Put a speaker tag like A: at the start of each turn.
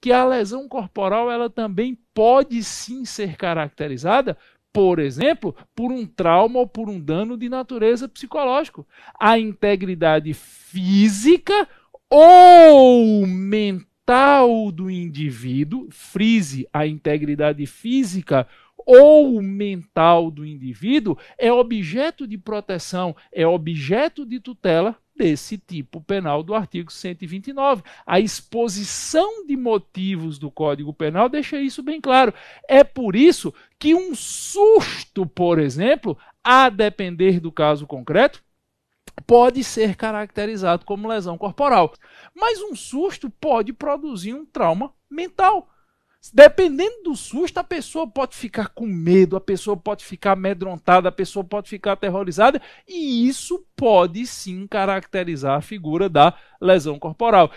A: que a lesão corporal ela também pode sim ser caracterizada, por exemplo, por um trauma ou por um dano de natureza psicológico. A integridade física ou mental do indivíduo, frise a integridade física ou mental do indivíduo é objeto de proteção, é objeto de tutela desse tipo penal do artigo 129. A exposição de motivos do Código Penal deixa isso bem claro. É por isso que um susto, por exemplo, a depender do caso concreto, pode ser caracterizado como lesão corporal. Mas um susto pode produzir um trauma mental. Dependendo do susto, a pessoa pode ficar com medo, a pessoa pode ficar amedrontada, a pessoa pode ficar aterrorizada, e isso pode sim caracterizar a figura da lesão corporal.